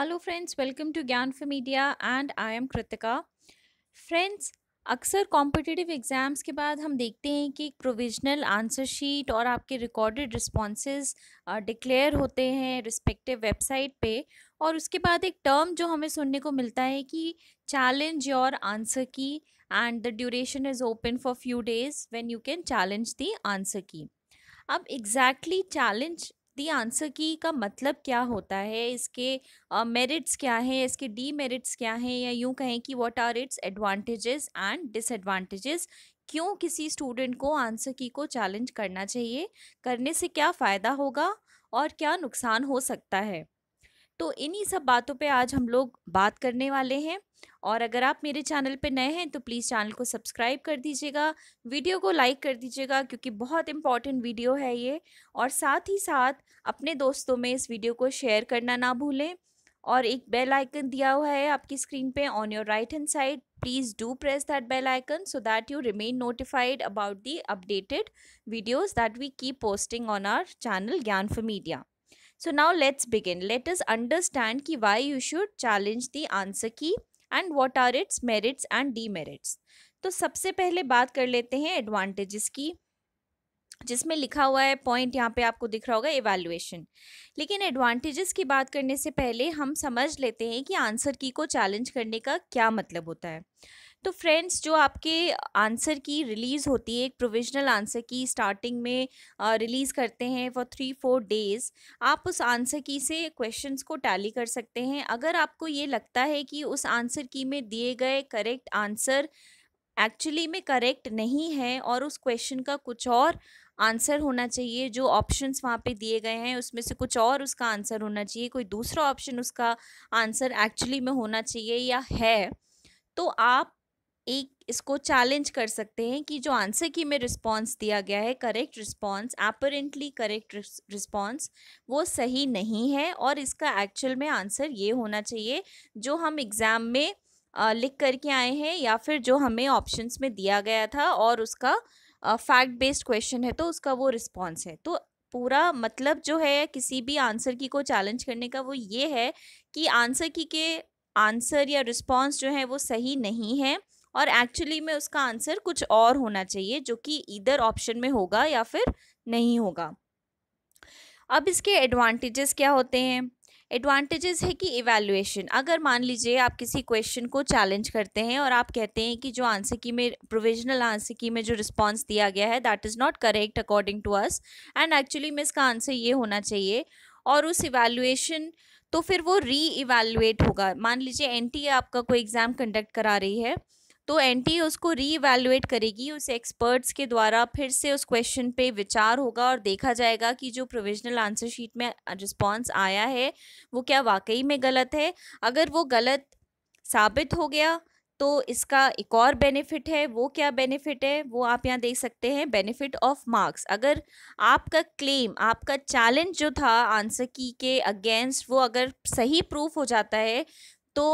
hello friends welcome to Gyan for media and I am Kritika friends अक्सर competitive exams के बाद हम देखते हैं कि एक प्रोविजनल आंसर शीट और आपके रिकॉर्डेड रिस्पॉन्सेज डिक्लेयर होते हैं रिस्पेक्टिव वेबसाइट पे और उसके बाद एक टर्म जो हमें सुनने को मिलता है कि challenge your answer key and the duration is open for few days when you can challenge the answer key अब एग्जैक्टली चैलेंज दी आंसर की का मतलब क्या होता है इसके मेरिट्स uh, क्या हैं इसके डी मेरिट्स क्या हैं या यूँ कहें कि what are its advantages and disadvantages क्यों किसी स्टूडेंट को आंसर की को चैलेंज करना चाहिए करने से क्या फ़ायदा होगा और क्या नुकसान हो सकता है तो इन्हीं सब बातों पे आज हम लोग बात करने वाले हैं और अगर आप मेरे चैनल पर नए हैं तो प्लीज़ चैनल को सब्सक्राइब कर दीजिएगा वीडियो को लाइक कर दीजिएगा क्योंकि बहुत इंपॉर्टेंट वीडियो है ये और साथ ही साथ अपने दोस्तों में इस वीडियो को शेयर करना ना भूलें और एक बेल आइकन दिया हुआ है आपकी स्क्रीन पे on your right hand side please do press that bell icon so that you remain notified about the updated videos that we keep posting on our channel Gyan for Media so now let's begin let us understand कि why you should challenge the answer key and what are its merits and demerits तो सबसे पहले बात कर लेते हैं advantages की जिसमें लिखा हुआ है पॉइंट यहाँ पे आपको दिख रहा होगा एवेल्युएशन लेकिन एडवांटेजेस की बात करने से पहले हम समझ लेते हैं कि आंसर की को चैलेंज करने का क्या मतलब होता है तो फ्रेंड्स जो आपके आंसर की रिलीज़ होती है एक प्रोविजनल आंसर की स्टार्टिंग में रिलीज़ करते हैं फॉर थ्री फोर डेज़ आप उस आंसर की से क्वेश्चंस को टैली कर सकते हैं अगर आपको ये लगता है कि उस आंसर की में दिए गए करेक्ट आंसर एक्चुअली में करेक्ट नहीं है और उस क्वेश्चन का कुछ और आंसर होना चाहिए जो ऑप्शंस वहाँ पे दिए गए हैं उसमें से कुछ और उसका आंसर होना चाहिए कोई दूसरा ऑप्शन उसका आंसर एक्चुअली में होना चाहिए या है तो आप एक इसको चैलेंज कर सकते हैं कि जो आंसर की में रिस्पांस दिया गया है correct response apparently correct response वो सही नहीं है और इसका एक्चुअल में आंसर ये होना चाहिए जो हम एग्ज़ाम में लिख करके आए हैं या फिर जो हमें ऑप्शंस में दिया गया था और उसका फैक्ट बेस्ड क्वेश्चन है तो उसका वो रिस्पॉन्स है तो पूरा मतलब जो है किसी भी आंसर की को चैलेंज करने का वो ये है कि आंसर की के आंसर या रिस्पॉन्स जो है वो सही नहीं है और एक्चुअली में उसका आंसर कुछ और होना चाहिए जो कि इधर ऑप्शन में होगा या फिर नहीं होगा अब इसके एडवांटेजेस क्या होते हैं एडवांटेजेस है कि इवैल्यूएशन अगर मान लीजिए आप किसी क्वेश्चन को चैलेंज करते हैं और आप कहते हैं कि जो आंसर की में प्रोविजनल आंसर की में जो रिस्पांस दिया गया है that is not correct according to us and actually में इसका आंसर ये होना चाहिए और उस इवैल्यूएशन तो फिर वो री इवैल्यूएट होगा मान लीजिए एन आपका कोई एग्ज़ाम कंडक्ट करा रही है तो एनटी उसको रीइवैल्यूएट करेगी उस एक्सपर्ट्स के द्वारा फिर से उस क्वेश्चन पे विचार होगा और देखा जाएगा कि जो प्रोविजनल आंसर शीट में रिस्पॉन्स आया है वो क्या वाकई में गलत है अगर वो गलत साबित हो गया तो इसका एक और बेनिफिट है वो क्या बेनिफिट है वो आप यहाँ देख सकते हैं बेनिफिट ऑफ मार्क्स अगर आपका क्लेम आपका चैलेंज जो था आंसर की के अगेंस्ट वो अगर सही प्रूफ हो जाता है तो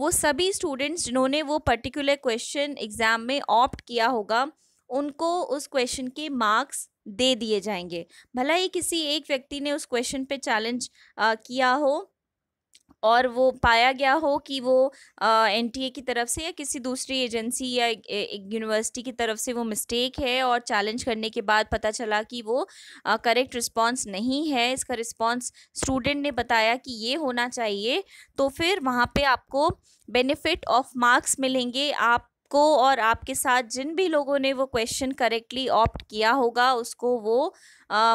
वो सभी स्टूडेंट्स जिन्होंने वो पर्टिकुलर क्वेश्चन एग्ज़ाम में ऑप्ट किया होगा उनको उस क्वेश्चन के मार्क्स दे दिए जाएंगे भला ही किसी एक व्यक्ति ने उस क्वेश्चन पे चैलेंज किया हो और वो पाया गया हो कि वो एन की तरफ से या किसी दूसरी एजेंसी या यूनिवर्सिटी की तरफ से वो मिस्टेक है और चैलेंज करने के बाद पता चला कि वो करेक्ट रिस्पॉन्स नहीं है इसका रिस्पॉन्स स्टूडेंट ने बताया कि ये होना चाहिए तो फिर वहाँ पर आपको बेनिफिट ऑफ मार्क्स मिलेंगे आप को और आपके साथ जिन भी लोगों ने वो क्वेश्चन करेक्टली ऑप्ट किया होगा उसको वो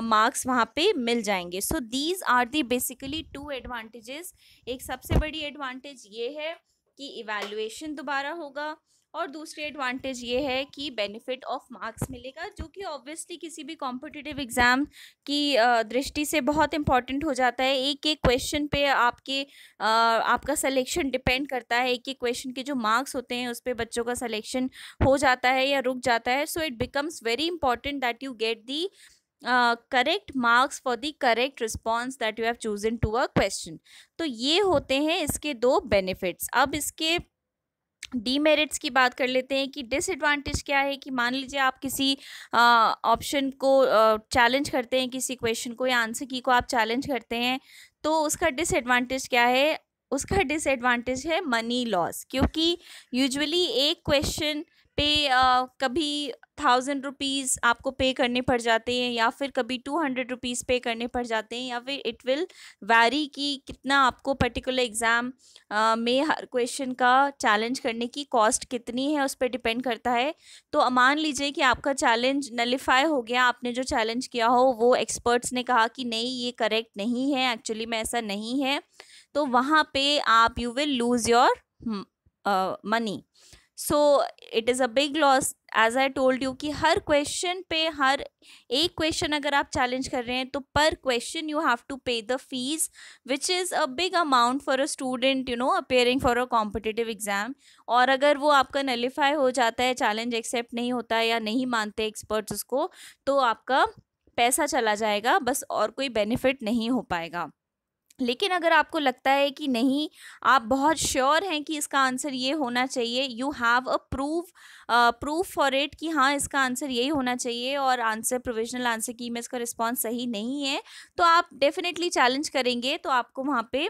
मार्क्स वहाँ पे मिल जाएंगे so these are the basically two advantages एक सबसे बड़ी एडवांटेज ये है कि इवेल्युएशन दोबारा होगा और दूसरी एडवांटेज ये है कि बेनिफिट ऑफ मार्क्स मिलेगा जो कि ऑब्वियसली किसी भी कॉम्पिटिटिव एग्ज़ाम की दृष्टि से बहुत इंपॉर्टेंट हो जाता है एक एक क्वेश्चन पे आपके आपका सिलेक्शन डिपेंड करता है एक एक क्वेश्चन के जो मार्क्स होते हैं उस पर बच्चों का सिलेक्शन हो जाता है या रुक जाता है so it becomes very important that you get the correct marks for the correct response that you have chosen to a question तो ये होते हैं इसके दो बेनिफिट्स अब इसके डीमेरिट्स की बात कर लेते हैं कि डिसएडवांटेज क्या है कि मान लीजिए आप किसी ऑप्शन को चैलेंज करते हैं किसी क्वेश्चन को या आंसर की को आप चैलेंज करते हैं तो उसका डिसएडवांटेज क्या है उसका डिसएडवांटेज है मनी लॉस क्योंकि यूजुअली एक क्वेश्चन पे आ, कभी थाउजेंड रुपीज़ आपको पे करने पड़ जाते हैं या फिर कभी टू हंड्रेड रुपीज़ पे करने पड़ जाते हैं या फिर इट विल वैरी कि कितना आपको पर्टिकुलर एग्ज़ाम में हर क्वेश्चन का चैलेंज करने की कॉस्ट कितनी है उस पर डिपेंड करता है तो मान लीजिए कि आपका चैलेंज नलीफाई हो गया आपने जो चैलेंज किया हो वो एक्सपर्ट्स ने कहा कि नहीं ये करेक्ट नहीं है एक्चुअली में ऐसा नहीं है तो वहाँ पे आप you will lose your money so it is a big loss as I told you कि हर क्वेश्चन पे हर एक क्वेश्चन अगर आप चैलेंज कर रहे हैं तो पर question you have to pay the fees which is a big amount for a student you know appearing for a competitive exam और अगर वो आपका नलीफाई हो जाता है चैलेंज एक्सेप्ट नहीं होता है या नहीं मानते एक्सपर्ट्स उसको तो आपका पैसा चला जाएगा बस और कोई बेनिफिट नहीं हो पाएगा लेकिन अगर आपको लगता है कि नहीं आप बहुत श्योर हैं कि इसका आंसर ये होना चाहिए you have a proof proof for it कि हाँ इसका आंसर यही होना चाहिए और आंसर प्रोविजनल आंसर की में इसका रिस्पॉन्स सही नहीं है तो आप डेफिनेटली चैलेंज करेंगे तो आपको वहाँ पे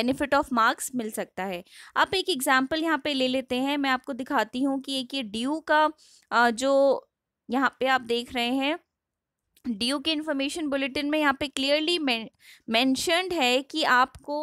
बेनिफिट ऑफ मार्क्स मिल सकता है आप एक एग्ज़ाम्पल यहाँ पर ले लेते हैं मैं आपको दिखाती हूँ कि एक ये ड्यू का uh, जो यहाँ पर आप देख रहे हैं डी के इन्फॉर्मेशन बुलेटिन में यहाँ पे क्लियरली मैंशनड है कि आपको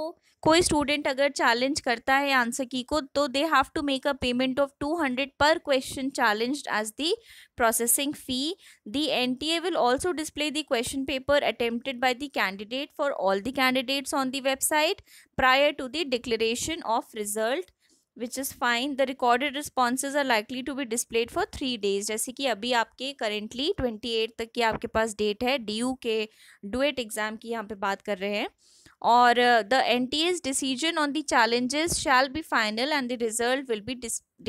कोई स्टूडेंट अगर चैलेंज करता है आंसर की को तो they have to make a payment of two hundred per question challenge as the processing fee the N T A will also display the question paper attempted by the candidate for all the candidates on the website prior to the declaration of result which is fine the recorded responses are likely to be displayed for three days जैसे कि अभी आपके currently twenty eight तक की आपके पास date है D U के डुएट एग्ज़ाम की यहाँ पे बात कर रहे हैं और the N T S decision on the challenges shall be final and the result will be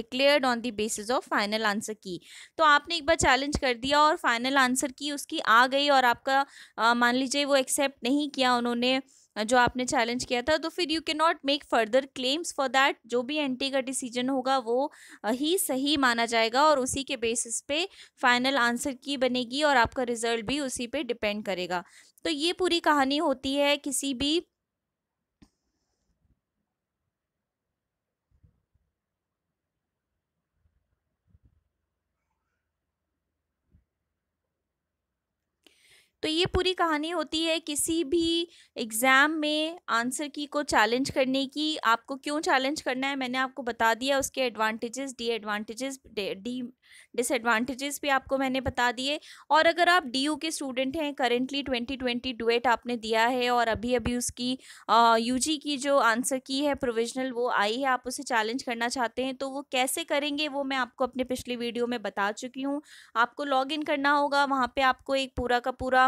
declared on the basis of final answer key तो आपने एक बार चैलेंज कर दिया और फाइनल आंसर की उसकी आ गई और आपका uh, मान लीजिए वो एक्सेप्ट नहीं किया उन्होंने जो आपने चैलेंज किया था तो फिर you can not make further claims for that जो भी एनटी का डिसीजन होगा वो ही सही माना जाएगा और उसी के बेसिस पे फाइनल आंसर की बनेगी और आपका रिजल्ट भी उसी पे डिपेंड करेगा तो ये पूरी कहानी होती है किसी भी तो ये पूरी कहानी होती है किसी भी एग्ज़ाम में आंसर की को चैलेंज करने की आपको क्यों चैलेंज करना है मैंने आपको बता दिया उसके advantages the advantages the disadvantages भी आपको मैंने बता दिए और अगर आप डी के स्टूडेंट हैं करेंटली ट्वेंटी ट्वेंटी डुएट आपने दिया है और अभी अभी उसकी यू की जो आंसर की है प्रोविजनल वो आई है आप उसे चैलेंज करना चाहते हैं तो वो कैसे करेंगे वो मैं आपको अपने पिछली वीडियो में बता चुकी हूँ आपको लॉग इन करना होगा वहाँ पर आपको एक पूरा का पूरा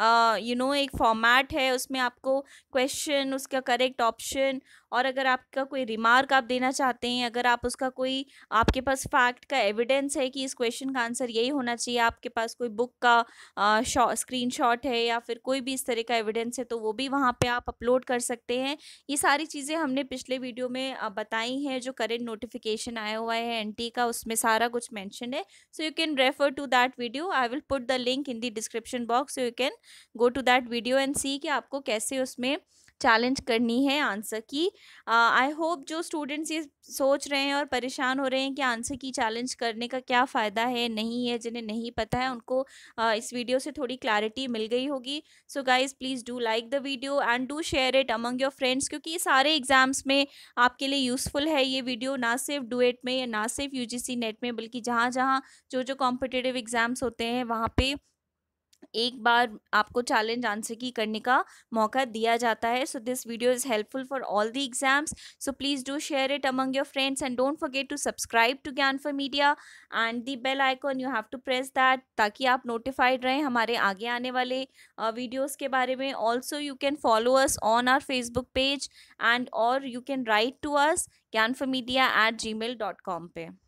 यू नो एक फॉर्मेट है उसमें आपको क्वेश्चन उसका करेक्ट ऑप्शन और अगर आपका कोई रिमार्क आप देना चाहते हैं अगर आप उसका कोई आपके पास फैक्ट का एविडेंस है कि इस क्वेश्चन का आंसर यही होना चाहिए आपके पास कोई बुक का स्क्रीन शॉट है या फिर कोई भी इस तरह का एविडेंस है तो वो भी वहाँ पर आप अपलोड कर सकते हैं ये सारी चीज़ें हमने पिछले वीडियो में बताई हैं जो करेंट नोटिफिकेशन आया हुआ है एन का उसमें सारा कुछ मैंशन है so you can refer to that video I will put the link in the description box you can go to that video and see कि आपको कैसे उसमें चैलेंज करनी है आंसर की आई uh, होप जो स्टूडेंट्स ये सोच रहे हैं और परेशान हो रहे हैं कि आंसर की चैलेंज करने का क्या फ़ायदा है नहीं है जिन्हें नहीं पता है उनको uh, इस वीडियो से थोड़ी क्लैरिटी मिल गई होगी so guys please do like the video and do share it among your friends क्योंकि ये सारे एग्ज़ाम्स में आपके लिए यूज़फुल है ये वीडियो ना सिर्फ डुएट में या ना सिर्फ यू नेट में बल्कि जहाँ जहाँ जो जो कॉम्पिटेटिव एग्ज़ाम्स होते हैं वहाँ पर एक बार आपको चैलेंज आंसर की करने का मौका दिया जाता है so this video is helpful for all the exams so please do share it among your friends and don't forget to subscribe to Gyan for media and the bell icon you have to press that ताकि आप notified रहें हमारे आगे आने वाले videos के बारे में also you can follow us on our Facebook page and और you can write to us Gyan for media at gmail dot com पर